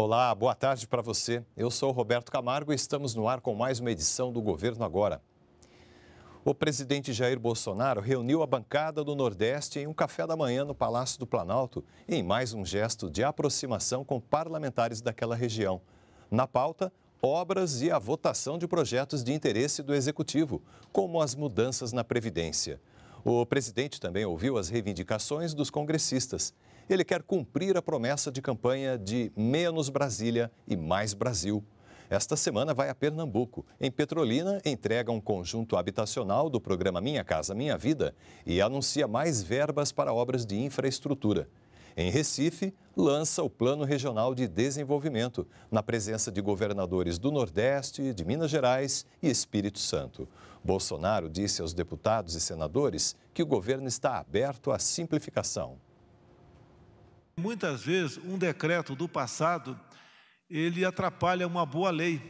Olá, boa tarde para você. Eu sou Roberto Camargo e estamos no ar com mais uma edição do Governo Agora. O presidente Jair Bolsonaro reuniu a bancada do Nordeste em um café da manhã no Palácio do Planalto, em mais um gesto de aproximação com parlamentares daquela região. Na pauta, obras e a votação de projetos de interesse do Executivo, como as mudanças na Previdência. O presidente também ouviu as reivindicações dos congressistas. Ele quer cumprir a promessa de campanha de menos Brasília e mais Brasil. Esta semana vai a Pernambuco. Em Petrolina, entrega um conjunto habitacional do programa Minha Casa Minha Vida e anuncia mais verbas para obras de infraestrutura. Em Recife, lança o Plano Regional de Desenvolvimento, na presença de governadores do Nordeste, de Minas Gerais e Espírito Santo. Bolsonaro disse aos deputados e senadores que o governo está aberto à simplificação. Muitas vezes, um decreto do passado, ele atrapalha uma boa lei.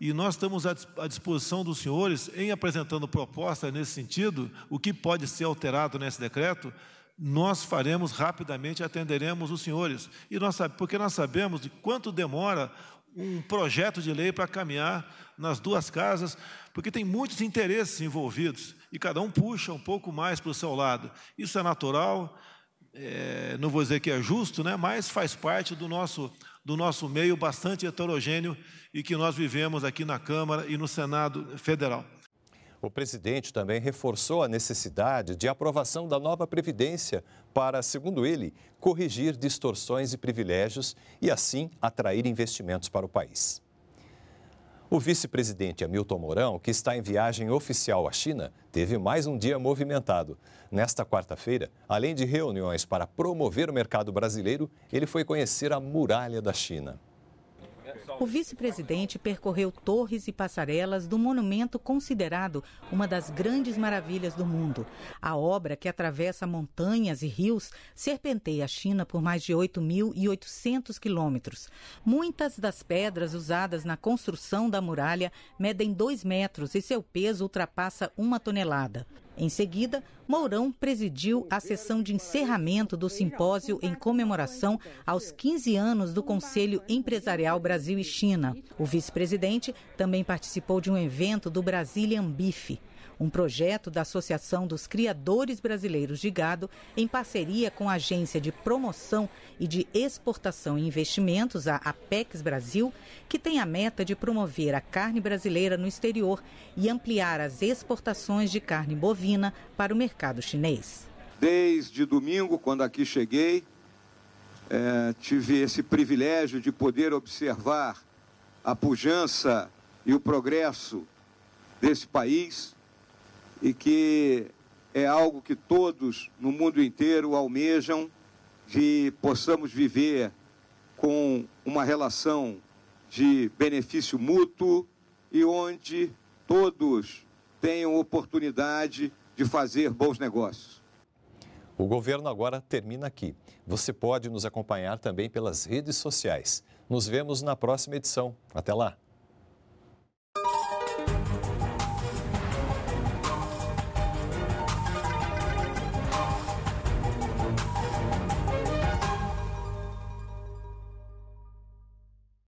E nós estamos à disposição dos senhores em apresentando propostas nesse sentido, o que pode ser alterado nesse decreto, nós faremos rapidamente, atenderemos os senhores. E nós, porque nós sabemos de quanto demora um projeto de lei para caminhar nas duas casas, porque tem muitos interesses envolvidos e cada um puxa um pouco mais para o seu lado. Isso é natural, é, não vou dizer que é justo, né, mas faz parte do nosso, do nosso meio bastante heterogêneo e que nós vivemos aqui na Câmara e no Senado Federal. O presidente também reforçou a necessidade de aprovação da nova Previdência para, segundo ele, corrigir distorções e privilégios e, assim, atrair investimentos para o país. O vice-presidente Hamilton Mourão, que está em viagem oficial à China, teve mais um dia movimentado. Nesta quarta-feira, além de reuniões para promover o mercado brasileiro, ele foi conhecer a Muralha da China. O vice-presidente percorreu torres e passarelas do monumento considerado uma das grandes maravilhas do mundo. A obra, que atravessa montanhas e rios, serpenteia a China por mais de 8.800 quilômetros. Muitas das pedras usadas na construção da muralha medem 2 metros e seu peso ultrapassa uma tonelada. Em seguida, Mourão presidiu a sessão de encerramento do simpósio em comemoração aos 15 anos do Conselho Empresarial Brasil e China. O vice-presidente também participou de um evento do Brazilian Beef, um projeto da Associação dos Criadores Brasileiros de Gado, em parceria com a Agência de Promoção e de Exportação e Investimentos, a Apex Brasil, que tem a meta de promover a carne brasileira no exterior e ampliar as exportações de carne bovina para o mercado mercado chinês. Desde domingo, quando aqui cheguei, é, tive esse privilégio de poder observar a pujança e o progresso desse país e que é algo que todos no mundo inteiro almejam de possamos viver com uma relação de benefício mútuo e onde todos tenham oportunidade de fazer bons negócios. O governo agora termina aqui. Você pode nos acompanhar também pelas redes sociais. Nos vemos na próxima edição. Até lá!